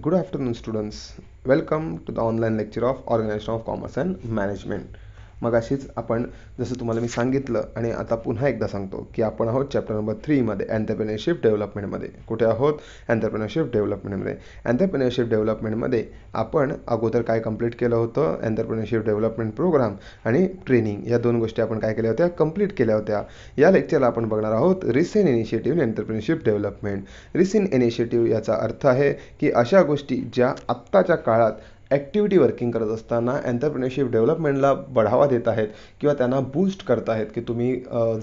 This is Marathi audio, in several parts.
Good afternoon students. Welcome to the online lecture of Organization of Commerce and Management. मग अशीच आपण जसं तुम्हाला मी सांगितलं आणि आता पुन्हा एकदा सांगतो की आपण आहोत चॅप्टर नंबर थ्रीमध्ये अँटरप्रेनरशिप डेव्हलपमेंटमध्ये कुठे आहोत अँटरप्रेनरशिप डेव्हलपमेंटमध्ये अँटरप्रेनरशिप डेव्हलपमेंटमध्ये आपण अगोदर काय कंप्लीट केलं होतं अँटरप्रेनरशिप डेव्हलपमेंट प्रोग्राम आणि ट्रेनिंग या दोन गोष्टी आपण काय केल्या होत्या कंप्लीट केल्या होत्या या लेक्चरला आपण बघणार आहोत recent initiative in entrepreneurship development recent initiative याचा अर्थ आहे की अशा गोष्टी ज्या आत्ताच्या काळात ॲक्टिव्हिटी वर्किंग करत असताना एंटरप्रेन्योरशिप डेव्हलपमेंटला बढावा देत आहेत किंवा त्यांना बूस्ट करत आहेत की तुम्ही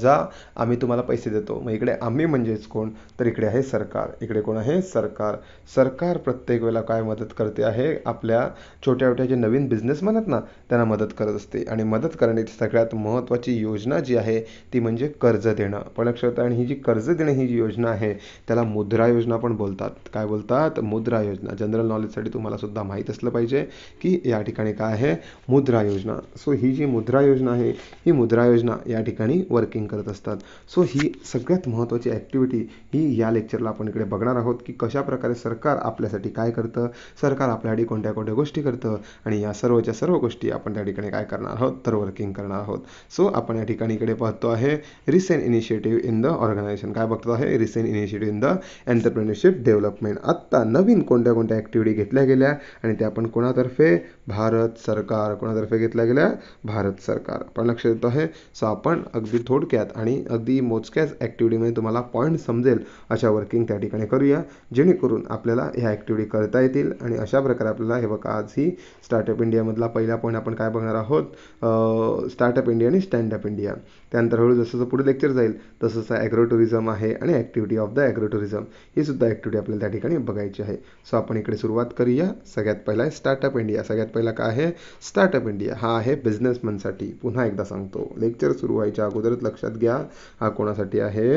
जा आम्ही तुम्हाला पैसे देतो मग इकडे आम्ही म्हणजेच कोण तर इकडे आहे सरकार इकडे कोण आहे सरकार सरकार प्रत्येक वेळेला काय मदत करते आहे आपल्या छोट्या छोट्या जे नवीन बिझनेस म्हणत ना त्यांना मदत करत असते आणि मदत करण्याची सगळ्यात महत्त्वाची योजना जी आहे ती म्हणजे कर्ज देणं पण लक्षात आणि ही जी कर्ज देणं ही जी योजना आहे त्याला मुद्रा योजना पण बोलतात काय बोलतात मुद्रा योजना जनरल नॉलेजसाठी तुम्हाला सुद्धा माहीत असलं पाहिजे की या ठिकाणी काय आहे मुद्रा योजना सो ही जी मुद्रा योजना आहे ही मुद्रा योजना या ठिकाणी वर्किंग करत असतात सो ही सगळ्यात महत्त्वाची ॲक्टिव्हिटी ही या लेक्चरला आपण इकडे बघणार आहोत की कशाप्रकारे सरकार आपल्यासाठी काय करतं सरकार आपल्यासाठी कोणत्या कोणत्या गोष्टी करतं आणि या सर्वच्या सर्व गोष्टी आपण त्या ठिकाणी काय करणार आहोत तर वर्किंग करणार आहोत सो आपण या ठिकाणी इकडे पाहतो आहे recent initiative in the organisation काय बघतो आहे recent initiative in the entrepreneurship development आत्ता नवीन कोणत्या कोणत्या ॲक्टिव्हिटी घेतल्या गेल्या आणि त्या आपण कोणा कोणातर्फे भारत सरकार कोणातर्फे घेतल्या गेल्या भारत सरकार पण लक्ष देतो आहे सो आपण अगदी थोडक्यात आणि अगदी मोजक्याच ॲक्टिव्हिटीमध्ये तुम्हाला पॉईंट समजेल अशा वर्किंग त्या ठिकाणी करूया जेणेकरून आपल्याला ह्या ऍक्टिव्हिटी करता येतील आणि अशा प्रकारे आपल्याला हे बघा आज ही स्टार्टअप इंडियामधला पहिला पॉईंट आपण काय बघणार आहोत स्टार्टअप इंडिया आणि स्टँडअप इंडिया त्यानंतर हळू जसं पुढे लेक्चर जाईल तसंच ॲग्रो टुरिझम आहे आणि activity of the agro tourism ही सुद्धा ऍक्टिव्हिटी आपल्याला त्या ठिकाणी बघायची आहे सो आपण इकडे सुरुवात करूया सगळ्यात पहिला स्टार्ट स्टार्टअप इंडिया सगळ्यात पहिला काय आहे स्टार्टअप इंडिया हा आहे बिझनेसमनसाठी पुन्हा एकदा सांगतो लेक्चर सुरू व्हायच्या अगोदरच लक्षात घ्या हा कोणासाठी आहे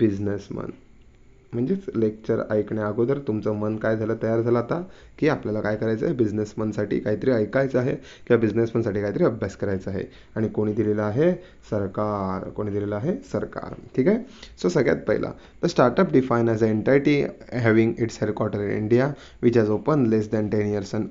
बिझनेसमन म्हणजेच लेक्चर ऐकण्या अगोदर तुमचं मन काय झालं तयार झालं आता की आपल्याला काय करायचं आहे बिझनेसमनसाठी काहीतरी ऐकायचं आहे किंवा बिझनेसमनसाठी काहीतरी अभ्यास करायचा आहे आणि कोणी दिलेलं आहे सरकार कोणी दिलेलं आहे सरकार ठीक आहे सो सगळ्यात पहिला the startup define as a entity having its headquarter in India which has open less than ten years and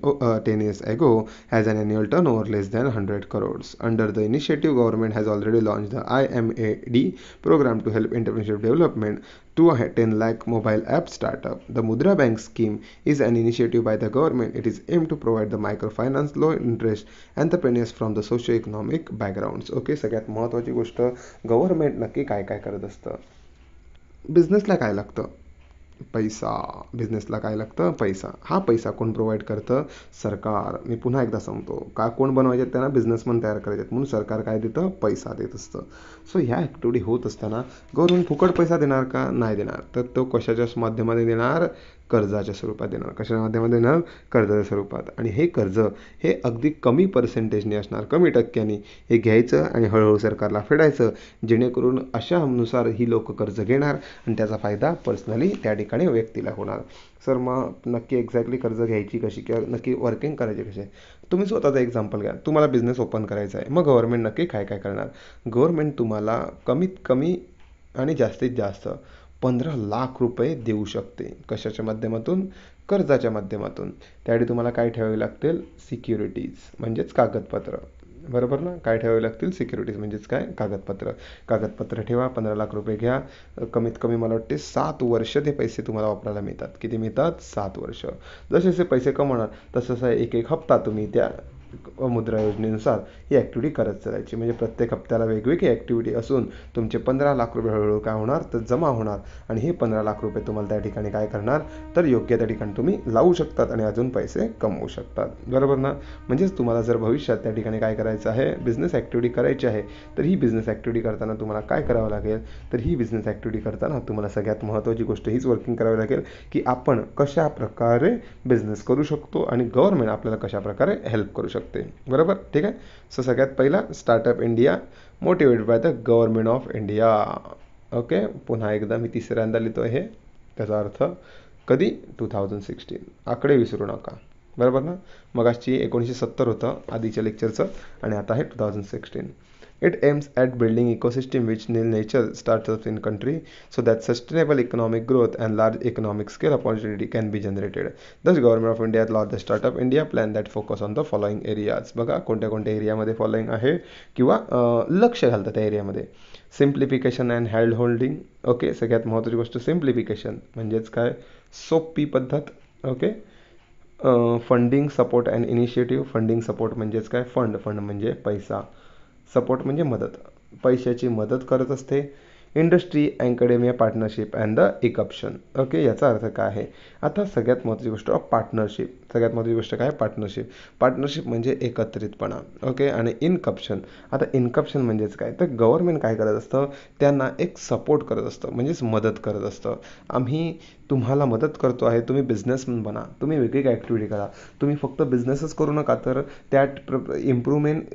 ten years ago has an annual turn over less than hundred crores under the initiative government has already launch the I M A D programme to help entrepreneurship development to a 10 lakh mobile app startup. The Mudra Bank scheme is an initiative by the government. It is aimed to provide the microfinance low interest entrepreneurs from the socio-economic backgrounds. Okay, सगळ्यात महत्त्वाची गोष्ट गव्हर्नमेंट नक्की काय काय करत असतं बिझनेसला काय लागतं पैसा बिझनेसला काय लागतं पैसा हा पैसा कोण प्रोव्हाइड करतं सरकार मी पुन्हा एकदा सांगतो का कोण बनवायचे त्यांना बिझनेसमन तयार करायचे म्हणून सरकार काय देतं पैसा देत असतं सो ह्या ॲक्टिव्हिटी होत असताना गव्हर्मेंट फुकट पैसा देणार का नाही देणार तर तो कशाच्या माध्यमाने देणार कर्जाच्या स्वरूपात देणार कशा माध्यमात देणार कर्जाच्या स्वरूपात आणि हे कर्ज हे अगदी कमी पर्सेंटेजने असणार कमी टक्क्यांनी हे घ्यायचं आणि हळूहळू सरकारला फेडायचं जेणेकरून अशानुसार ही लोक कर्ज घेणार आणि त्याचा फायदा पर्सनली त्या ठिकाणी व्यक्तीला होणार सर मग नक्की एक्झॅक्टली कर्ज घ्यायची कशी किंवा नक्की वर्किंग करायची कशी तुम्ही स्वतःचा एक्झाम्पल घ्या तुम्हाला बिझनेस ओपन करायचा आहे मग गव्हर्मेंट नक्की काय काय करणार गव्हर्मेंट तुम्हाला कमीत कमी आणि जास्तीत जास्त पंधरा लाख रुपये देऊ शकते कशाच्या माध्यमातून कर्जाच्या माध्यमातून त्यावेळी तुम्हाला काय ठेवावे लागतील सिक्युरिटीज म्हणजेच कागदपत्र बरोबर ना काय ठेवावे लागतील सिक्युरिटीज म्हणजेच काय कागदपत्र कागदपत्र ठेवा पंधरा लाख रुपये घ्या कमीत कमी मला वाटते सात वर्ष ते पैसे तुम्हाला वापरायला मिळतात किती मिळतात सात वर्ष जसे जसे पैसे कमवणार तसं एक एक हप्ता तुम्ही त्या मुद्रा योजनेनुसार ही ॲक्टिव्हिटी करत चालायची म्हणजे प्रत्येक हप्त्याला वेगवेगळी ॲक्टिव्हिटी असून तुमचे पंधरा लाख रुपये हळूहळू काय होणार तर जमा होणार आणि हे पंधरा लाख रुपये तुम्हाला त्या ठिकाणी काय करणार तर योग्य त्या ठिकाणी तुम्ही लावू शकतात आणि अजून पैसे कमवू शकतात बरोबर ना म्हणजेच तुम्हाला जर भविष्यात त्या ठिकाणी काय करायचं आहे बिझनेस ॲक्टिव्हिटी करायची आहे तर ही बिझनेस ॲक्टिव्हिटी करताना तुम्हाला काय करावं लागेल तर ही बिझनेस ॲक्टिव्हिटी करताना तुम्हाला सगळ्यात महत्त्वाची गोष्ट हीच वर्किंग करावी लागेल की आपण कशा प्रकारे बिझनेस करू शकतो आणि गव्हर्नमेंट आपल्याला कशा प्रकारे हेल्प करू शकतो बरोबर ठीक आहे सो सगळ्यात पहिला startup India motivated by the government of India okay पुन्हा एकदा मी तिसऱ्यांदा लिहितो हे त्याचा अर्थ कधी टू थाउजंड सिक्सटीन आकडे विसरू नका बरोबर ना मग आजची एकोणीसशे सत्तर होतं आधीच्या लेक्चरचं आणि आता आहे two thousand sixteen it aims at building ecosystem which nil nature startups in country so that sustainable economic growth and large economic scale opportunity can be generated thus government of india launched the startup india plan that focus on the following areas baga konte konte area madhe following ahe kiwa uh, laksha ghalta area madhe simplification and held holding okay sagyat mahatvachi goshta simplification mhanjech kay soppi paddhat okay uh, funding support and initiative funding support म्हणजेच काय फंड फंड म्हणजे पैसा सपोर्ट म्हणजे मदत पैशाची मदत करत असते industry academia partnership and the incubation okay याचा अर्थ काय आहे आता सगळ्यात महत्त्वाची गोष्ट पार्टनरशिप सगळ्यात महत्त्वाची गोष्ट काय पार्टनरशिप पार्टनरशिप म्हणजे एकत्रितपणा ओके आणि इनकप्शन आता इनकप्शन म्हणजेच काय तर गव्हर्मेंट काय करत असतं त्यांना एक सपोर्ट करत असतं म्हणजेच मदत करत असतं आम्ही तुम्हाला मदत करतो आहे तुम्ही बिझनेसमन बना तुम्ही वेगळी काय ॲक्टिव्हिटी करा तुम्ही फक्त बिझनेसच करू नका तर त्या प्र इम्प्रूव्हमेंट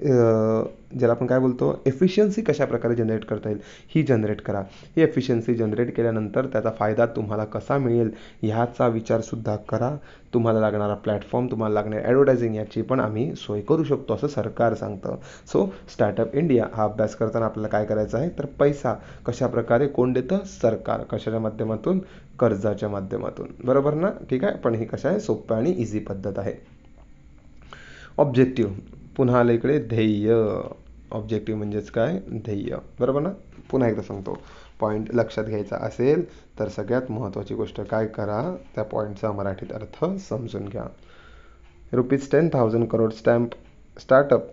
ज्याला आपण काय बोलतो एफिशियन्सी कशाप्रकारे जनरेट करता येईल ही जनरेट करा ही एफिशियन्सी जनरेट केल्यानंतर त्याचा फायदा तुम्हाला कसा मिळेल ह्याचा विचारसुद्धा करा तुम्हाला लागणारा प्लॅटफॉर्म तुम्हाला लागणार ॲडव्हर्टायझिंग याची पण आम्ही सोय करू शकतो असं सरकार सांगतं सो स्टार्टअप इंडिया हा अभ्यास करताना आपल्याला काय करायचं आहे तर पैसा कशाप्रकारे कोण देतं सरकार कशाच्या माध्यमातून कर्जाच्या माध्यमातून बरोबर ना ठीक आहे पण ही कशा आहे सोप्या आणि इझी पद्धत आहे ऑब्जेक्टिव्ह पुन्हा आलं इकडे ध्येय ऑब्जेक्टिव्ह म्हणजेच काय ध्येय बरोबर ना पुन्हा एकदा सांगतो पॉईंट लक्षात घ्यायचा असेल तर सगळ्यात महत्त्वाची गोष्ट काय करा त्या पॉईंटचा मराठीत अर्थ समजून घ्या rupees ten thousand crore stamp startup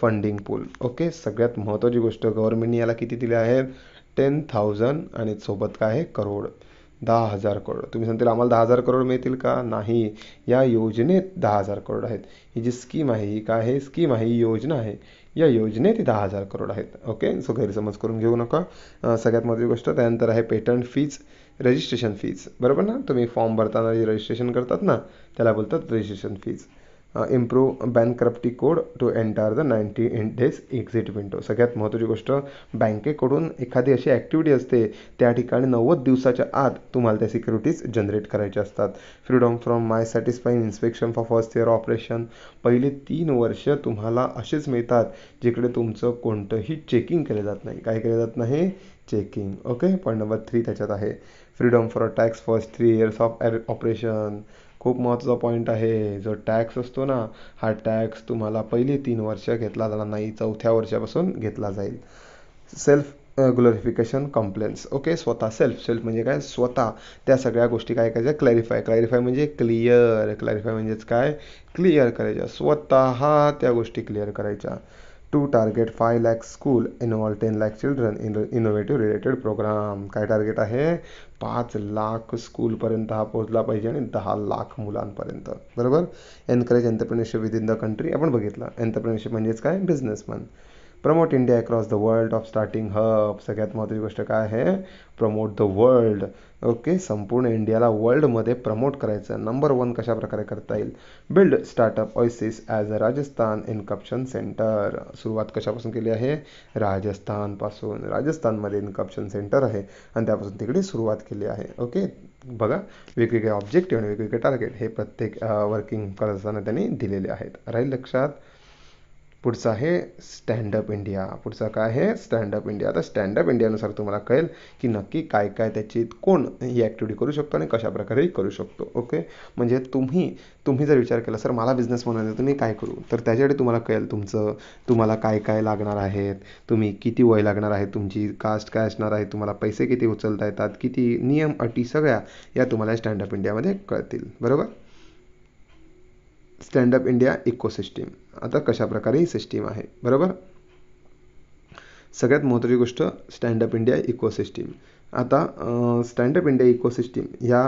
funding pool okay सगळ्यात महत्त्वाची गोष्ट गव्हर्नमेंटने याला किती दिले आहे टेन थाउजंड आणि सोबत काय आहे करोड दहा हजार करोड तुम्ही सांगतील आम्हाला दहा हजार करोड मिळतील का नाही या योजनेत दहा हजार करोड आहेत ही जी स्कीम आहे ही काय आहे स्कीम आहे ही योजना आहे या योजनेत दहा हजार करोड आहेत ओके सो गैरसमज करून घेऊ नका सगळ्यात महत्त्वाची गोष्ट त्यानंतर आहे पेटंट फीज रजिस्ट्रेशन फीज बरोबर ना तुम्ही फॉर्म भरताना जे रजिस्ट्रेशन करतात ना त्याला बोलतात registration fees improve bankruptcy code to enter the ninety in days exit window सगळ्यात महत्त्वाची गोष्ट बँकेकडून एखादी अशी ॲक्टिव्हिटी असते त्या ठिकाणी नव्वद दिवसाच्या आत तुम्हाला त्या सिक्युरिटीज जनरेट करायच्या असतात freedom from my satisfying inspection for first year operation पहिले तीन वर्ष तुम्हाला असेच मिळतात जिकडे तुमचं कोणतंही चेकिंग केलं जात नाही काय केलं जात नाही checking okay point number three त्याच्यात आहे freedom for tax first three years of operation खूप महत्त्वाचा पॉईंट आहे जो टॅक्स असतो ना हा टॅक्स तुम्हाला पहिले तीन वर्ष घेतला जाणार नाही चौथ्या वर्षापासून घेतला जाईल सेल्फ ग्लोरिफिकेशन कम्प्लेन्स ओके स्वतः सेल्फ सेल्फ म्हणजे काय स्वतः त्या सगळ्या गोष्टी काय करायच्या क्लॅरिफाय क्लॅरिफाय म्हणजे क्लिअर क्लॅरिफाय म्हणजेच काय क्लिअर करायच्या स्वतः त्या गोष्टी क्लिअर करायच्या to target 5 lakh school involve 10 lakh children in innovative related programme काय टार्गेट आहे पाच लाख स्कूलपर्यंत हा पोहोचला पाहिजे आणि दहा लाख मुलांपर्यंत बरोबर encourage entrepreneurship within the country आपण बघितलं एंटरप्रेन्युअरशिप म्हणजेच काय businessman promote India across the world of starting hub सगळ्यात महत्त्वाची गोष्ट काय आहे प्रमोट द वर्ल्ड ओके संपूर्ण इंडियाला वर्ल्डमध्ये प्रमोट करायचं नंबर वन कशा प्रकारे करता येईल build startup oasis as a Rajasthan incubation centre सुरुवात कशापासून केली आहे राजस्थानपासून राजस्थानमध्ये इन्कप्शन सेंटर आहे आणि त्यापासून तिकडे सुरुवात केली आहे ओके बघा वेगवेगळे ऑब्जेक्टिव्ह आणि वेगवेगळे टार्गेट हे प्रत्येक वर्किंग करत असताना त्यांनी दिलेले आहेत राहील लक्षात पुढचं आहे स्टँडअप इंडिया पुढचं काय आहे स्टँडअप इंडिया आता स्टँडअप इंडियानुसार तुम्हाला कळेल की नक्की काय काय त्याची कोण ही ॲक्टिव्हिटी करू शकतो आणि कशाप्रकारे करू शकतो ओके म्हणजे तुम्ही तुम्ही जर विचार केला सर मला बिझनेस बनवायचा तुम्ही काय करू तर त्याच्यासाठी तुम्हाला कळेल तुमचं तुम्हाला काय काय लागणार आहेत तुम्ही किती वय लागणार आहे तुमची कास्ट काय असणार आहे तुम्हाला पैसे किती उचलता येतात किती नियम अटी सगळ्या या तुम्हाला स्टँडअप इंडियामध्ये कळतील बरोबर स्टँडअप इंडिया इकोसिस्टीम आता कशाप्रकारे ही सिस्टीम आहे बरोबर सगळ्यात महत्त्वाची गोष्ट स्टँडअप इंडिया इकोसिस्टीम आता स्टँडअप इंडिया इकोसिस्टीम या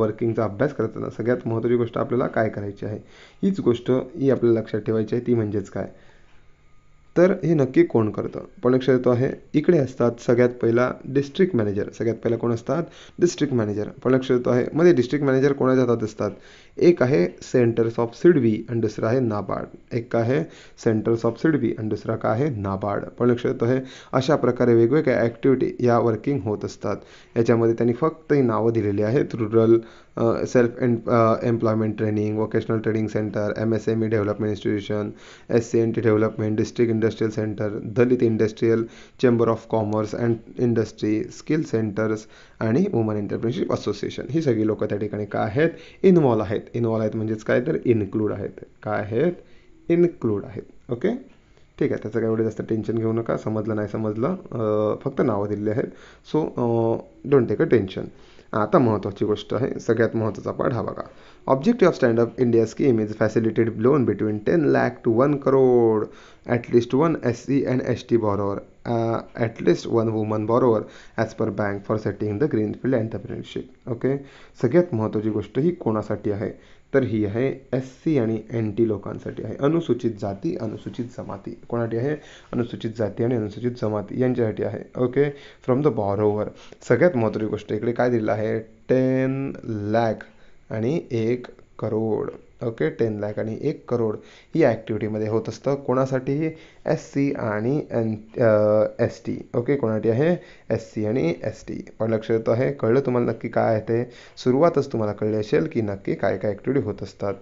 वर्किंगचा अभ्यास करताना सगळ्यात महत्त्वाची गोष्ट आपल्याला काय करायची आहे हीच गोष्ट ही आपल्याला लक्षात ठेवायची आहे ती म्हणजेच काय तर हे नक्की कोण करतं पण लक्षात येतो आहे इकडे असतात सगळ्यात पहिला डिस्ट्रिक्ट मॅनेजर सगळ्यात पहिला कोण असतात डिस्ट्रिक्ट मॅनेजर पण लक्षात येतो आहे मध्ये डिस्ट्रिक्ट मॅनेजर कोणाच्या हातात असतात एक आहे सेंटर्स ऑफ सिडवी आणि दुसरं आहे नाबार्ड एक का आहे सेंटर्स ऑफ सिडवी आणि दुसरा का आहे नाबार्ड पण लक्षात आहे अशा प्रकारे वेगवेगळ्या ॲक्टिव्हिटी या वर्किंग होत असतात याच्यामध्ये त्यांनी फक्त ही नावं दिलेली आहेत rural self M employment training vocational training centre M S M E development institution S C N T development district industrial centre Dalit industrial chamber of commerce and industry skill centres आणि वुमन एंटरप्रिनशिप असोसिएशन ही सगळी लोकं त्या ठिकाणी काय आहेत इन्वॉल्व आहेत इन्वॉल्व आहेत म्हणजेच काय तर इन्क्लूड आहेत काय आहेत इन्क्लूड आहेत ओके ठीक आहे त्याचं काय एवढं जास्त टेन्शन घेऊ नका समजलं नाही समजलं फक्त नावं दिली आहेत so don't take a tension आता महत्त्वाची गोष्ट आहे सगळ्यात महत्त्वाचा पाठ हा बघा objective of standup India scheme is facilitated loan between ten lakh to one crore at least one S C and S T borrower uh, at least one woman borrower as per bank for setting the green field okay okay सगळ्यात महत्त्वाची गोष्ट ही कोणासाठी आहे तर ही आहे एस सी आणि एन टी लोकांसाठी आहे अनुसूचित जाती अनुसूचित जमाती कोणासाठी आहे अनुसूचित जाती आणि अनुसूचित जमाती यांच्यासाठी आहे ओके फ्रॉम द बॉरोवर सगळ्यात महत्त्वाची गोष्ट इकडे काय दिलं आहे टेन लॅक आणि एक करोड ओके टेन लॅक आणि एक करोड ही ॲक्टिव्हिटीमध्ये होत असतं कोणासाठी एस सी आणि एन एस टी ओके कोणासाठी आहे एस सी आणि एस टी पण लक्ष देतो आहे कळलं तुम्हाला नक्की काय आहे ते सुरुवातच तुम्हाला कळली असेल की नक्की काय काय ॲक्टिव्हिटी होत असतात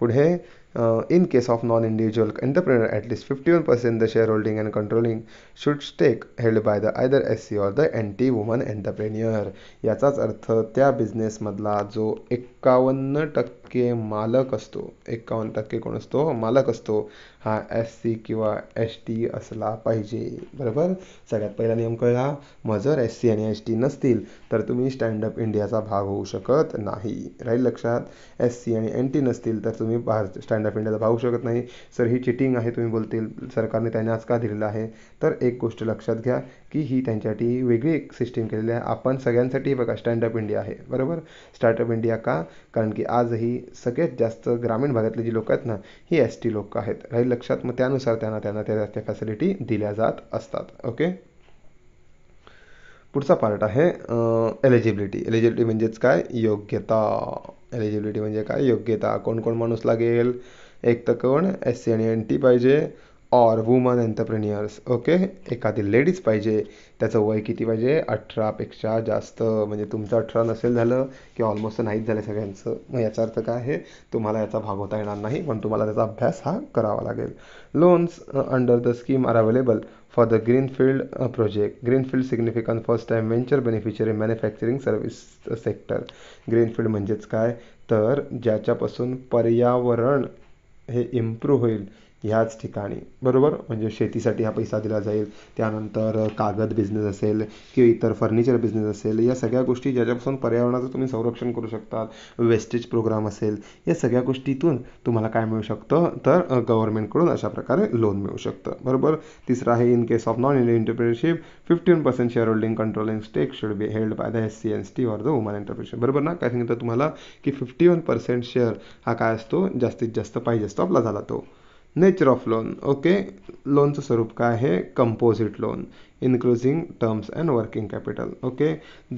पुढे Uh, in case of non-individual entrepreneur at least 51% the shareholding and controlling should stake held by the either S C or the anti woman entrepreneur याचाच अर्थ त्या बिझनेसमधला जो एक्कावन्न टक्के मालक असतो एक्कावन्न टक्के कोण असतो मालक असतो हा एस सी किंवा एस टी असला पाहिजे बरोबर सगळ्यात पहिला नियम कळला मग जर एस सी आणि एस टी नसतील तर तुम्ही स्टँडअप इंडियाचा भाग होऊ शकत नाही राहील लक्षात एस सी आणि एन टी नसतील तर तुम्ही भारत स्टँड स्टँड अप भाऊ शकत नाही सर ही चिटिंग आहे तुम्ही बोलतील सरकारने त्यांना आज का दिलेलं आहे तर एक गोष्ट लक्षात घ्या की ही त्यांच्यासाठी वेगळी एक सिस्टीम केलेली आहे आपण सगळ्यांसाठी बघा स्टँडअप इंडिया आहे बरोबर स्टार्टअप इंडिया का कारण की आजही सगळ्यात जास्त ग्रामीण भागातले जी लोक आहेत ना ही एस टी लोक आहेत राहील लक्षात मग त्यानुसार त्यांना त्यांना त्या त्या फॅसिलिटी दिल्या जात असतात ओके पुढचा पार्ट आहे एलिजिबिलिटी एलिजिबिलिटी म्हणजेच काय योग्यता एलिजिबिलिटी म्हणजे काय योग्यता कोण कोण माणूस लागेल एक तर कोण एस सी आणि एन टी पाहिजे ऑर वुमन एंटरप्रेन्युअर्स ओके एखादी लेडीज पाहिजे त्याचं वय किती पाहिजे अठरापेक्षा जास्त म्हणजे तुमचं अठरा नसेल झालं की ऑलमोस्ट नाहीच झालं सगळ्यांचं मग याचा अर्थ काय आहे तुम्हाला याचा भाग होता येणार नाही पण तुम्हाला त्याचा अभ्यास हा करावा लागेल loans under the scheme are available for the greenfield uh, project greenfield significant first time venture beneficiary manufacturing service sector greenfield म्हणजेच काय तर ज्याच्यापासून पर्यावरण हे इम्प्रूव्ह होईल ह्याच ठिकाणी बरोबर म्हणजे शेतीसाठी हा पैसा दिला जाईल त्यानंतर कागद बिझनेस असेल किंवा इतर फर्निचर बिझनेस असेल या सगळ्या गोष्टी ज्याच्यापासून पर्यावरणाचं तुम्ही संरक्षण करू शकता वेस्टेज प्रोग्राम असेल या सगळ्या गोष्टीतून तुम्हाला काय मिळू शकतं तर गव्हर्नमेंटकडून अशा प्रकारे लोन मिळू शकतं बरोबर तिसरं आहे in case of non entrepreneurship fifteen percent share holding controlling stake should be held by the S C N T or the woman entrepreneurship बरोबर ना काय सांगितलं तुम्हाला की फिफ्टी वन पर्सेंट शेअर हा काय असतो जास्तीत जास्त पाहिजे असतो आपला झाला तो नेचर ऑफ लोन ओके लोनचं स्वरूप काय आहे composite loan including terms and working capital okay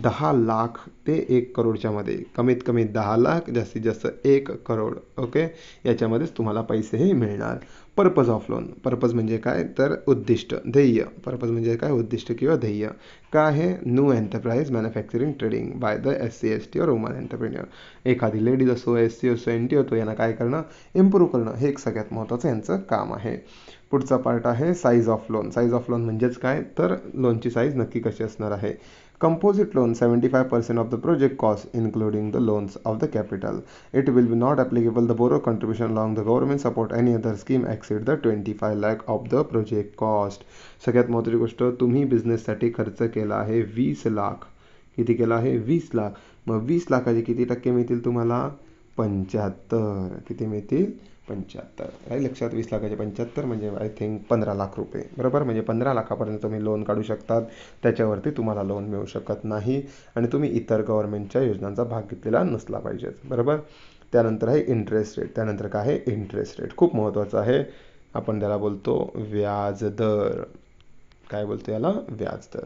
दहा लाख ते एक करोडच्यामध्ये कमीत कमी दहा लाख जास्तीत जास्त एक करोड ओके याच्यामध्येच तुम्हाला पैसेही मिळणार पर्पज ऑफ लोन पर्पज म्हणजे काय तर उद्दिष्ट ध्येय पर्पज म्हणजे काय उद्दिष्ट किंवा ध्येय काय आहे new enterprise manufacturing trading by the S C S T or woman entrepreneur एखादी लेडीज असो एस सी असो एन टी होतो यांना काय करणं इम्प्रूव्ह करणं हे एक सगळ्यात महत्त्वाचं यांचं काम आहे पुढचा पार्ट आहे size of loan size of loan म्हणजेच काय तर लोनची साईज नक्की कशी असणार आहे Composite loan 75% of the project cost including the loans of the capital. It will be not applicable the borrow contribution along the government support any other scheme exceed the twenty five lakh of the project cost सगळ्यात महत्त्वाची गोष्ट तुम्ही बिझनेससाठी खर्च केला आहे वीस लाख किती केला आहे वीस लाख मग वीस लाखाचे किती टक्के मिळतील तुम्हाला पंच्याहत्तर किती मिळतील पंच्याहत्तर काही लक्षात वीस लाखाचे पंच्याहत्तर म्हणजे आय थिंक पंधरा लाख रुपये बरोबर म्हणजे पंधरा लाखापर्यंत तुम्ही लोन काढू शकतात त्याच्यावरती तुम्हाला लोन मिळू शकत नाही आणि तुम्ही इतर गव्हर्नमेंटच्या योजनांचा भाग घेतलेला नसला पाहिजे बरोबर त्यानंतर आहे इंटरेस्ट रेट त्यानंतर काय आहे इंटरेस्ट रेट खूप महत्त्वाचं आहे आपण त्याला बोलतो व्याज दर काय बोलतो याला व्याज दर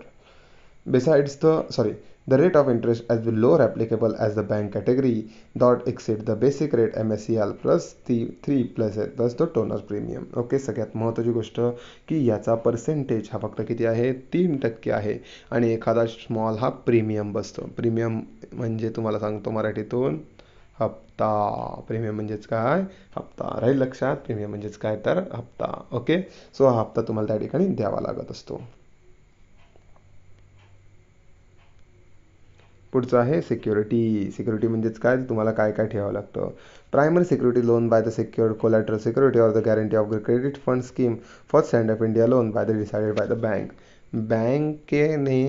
Besides the sorry, the rate of interest as the lower applicable as the bank category dot exceed the basic rate MSCL plus ती three plus plus the toner premium okay सगळ्यात महत्त्वाची गोष्ट की याचा पर्सेंटेज हा फक्त किती आहे तीन टक्के आहे आणि एखादा स्मॉल हा प्रीमियम बसतो प्रीमियम म्हणजे तुम्हाला सांगतो मराठीतून हप्ता प्रीमियम म्हणजेच काय हप्ता राहील लक्षात प्रीमियम म्हणजेच काय तर हप्ता ओके सो हा हप्ता तुम्हाला त्या ठिकाणी द्यावा लागत असतो पुढचं आहे सिक्युरिटी सिक्युरिटी म्हणजेच काय तुम्हाला काय काय ठेवावं लागतं primary security loan by the secured collateral security or the guarantee of the credit fund scheme for stand of India loan by the decided by the bank बँकेने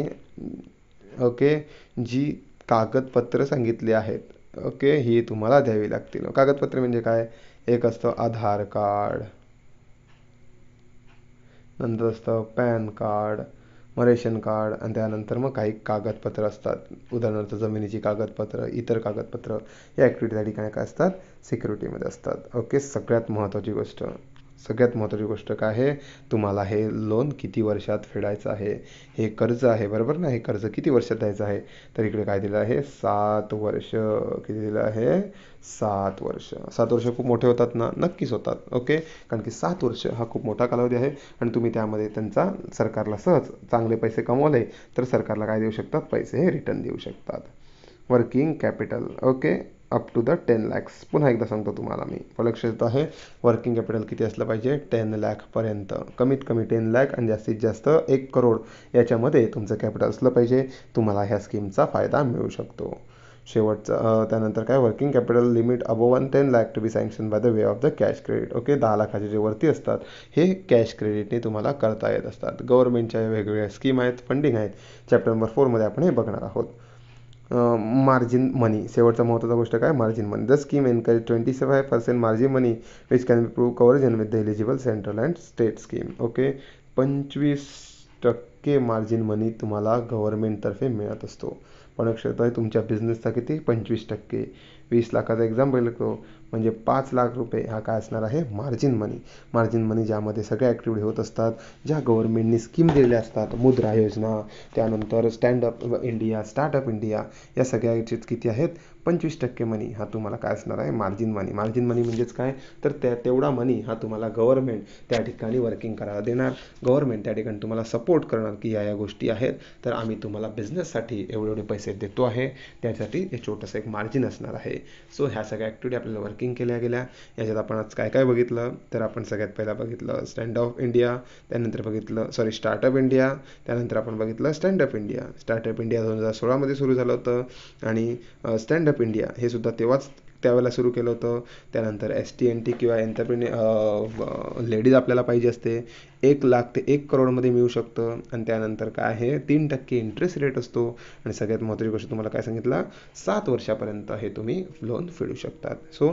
ओके जी कागदपत्र सांगितली आहेत ओके ही तुम्हाला द्यावी लागतील कागदपत्र म्हणजे काय एक असतं आधार कार्ड नंतर असतं पॅन कार्ड मग रेशन कार्ड आणि त्यानंतर मग काही कागदपत्रं असतात उदाहरणार्थ जमिनीची कागदपत्रं इतर कागदपत्रं या ॲक्टिव्हिटी त्या ठिकाणी काय असतात सिक्युरिटीमध्ये असतात ओके सगळ्यात महत्त्वाची गोष्ट सगळ्यात महत्त्वाची गोष्ट काय आहे तुम्हाला हे लोन किती वर्षात फेडायचं आहे हे कर्ज आहे बरोबर ना हे कर्ज किती वर्षात द्यायचं आहे तर इकडे काय दिलं आहे सात वर्ष किती दिलं आहे सात वर्ष सात वर्ष खूप मोठे होतात ना नक्कीच होतात ओके कारण की सात वर्ष हा खूप मोठा कालावधी आहे आणि तुम्ही त्यामध्ये त्यांचा सरकारला सहज चांगले पैसे कमवले तर सरकारला काय देऊ शकतात पैसे हे रिटर्न देऊ शकतात working capital okay up to the ten lakhs पुन्हा एकदा सांगतो तुम्हाला मी फलक्षेत्र आहे वर्किंग कॅपिटल किती असलं पाहिजे टेन लॅखपर्यंत कमीत कमी टेन लॅख आणि जास्तीत जास्त एक करोड याच्यामध्ये तुमचं कॅपिटल असलं पाहिजे तुम्हाला ह्या स्कीमचा फायदा मिळू शकतो शेवटचं त्यानंतर काय working capital limit above one ten lakh to be sanction by the way of the cash credit okay दहा लाखाचे जे वरती असतात हे कॅश क्रेडिटने तुम्हाला करता येत असतात गव्हर्नमेंटच्या वेगवेगळ्या स्कीम आहेत फंडिंग आहेत चॅप्टर नंबर फोरमध्ये आपण हे बघणार आहोत मार्जिन मनी शेवटचा महत्त्वाचा गोष्ट काय margin money the scheme encourage twenty five percent margin money which can prove coverage an with the eligible central and state scheme okay पंचवीस टक्के मार्जिन मनी तुम्हाला गव्हर्नमेंटतर्फे मिळत असतो पण आहे तुमच्या बिझनेसचा किती पंचवीस टक्के वीस लाखाचा एक्झाम्पल तो म्हणजे पाच लाख रुपये हा काय असणार आहे मार्जिन मनी मार्जिन मनी ज्यामध्ये सगळ्या ॲक्टिव्हिटी होत असतात ज्या गव्हर्नमेंटने स्कीम दिलेल्या असतात मुद्रा योजना त्यानंतर स्टँडअप इंडिया स्टार्टअप इंडिया या सगळ्या किती आहेत पंचवीस टक्के मनी हा तुम्हाला काय असणार आहे मार्जिन मनी मार्जिन मनी म्हणजेच काय तर त्या तेवढा मनी हा तुम्हाला गव्हर्मेंट त्या ठिकाणी वर्किंग करायला देणार गव्हर्मेंट त्या ठिकाणी तुम्हाला सपोर्ट करणार की या या गोष्टी आहेत तर आम्ही तुम्हाला बिझनेससाठी एवढे एवढे पैसे देतो आहे त्यासाठी हे छोटंसं एक मार्जिन असणार आहे सो ह्या सगळ्या ॲक्टिव्हिटी आपल्याला वर्किंग केल्या गेल्या याच्यात आपण आज काय काय बघितलं तर आपण सगळ्यात पहिला बघितलं स्टँड ऑफ इंडिया त्यानंतर बघितलं सॉरी स्टार्टअप इंडिया त्यानंतर आपण बघितलं स्टँडअप इंडिया स्टार्टअप इंडिया दोन हजार सोळामध्ये सुरू झालं होतं आणि स्टँडअप इंडिया हे सुद्धा तेव्हाच त्यावेळेला सुरू केलं होतं त्यानंतर एस टी एन टी किंवा लेडीज आपल्याला पाहिजे असते एक लाख ते एक करोडमध्ये मिळू शकतं आणि त्यानंतर काय आहे तीन टक्के इंटरेस्ट रेट असतो आणि सगळ्यात महत्वाची गोष्ट तुम्हाला काय सांगितलं सात वर्षापर्यंत हे तुम्ही लोन फेडू शकता so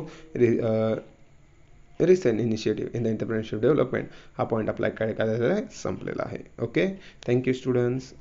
recent initiative in the entrepreneurship development हा पॉईंट आपला काय काय आहे संपलेला आहे ओके थँक्यू स्टुडंट्स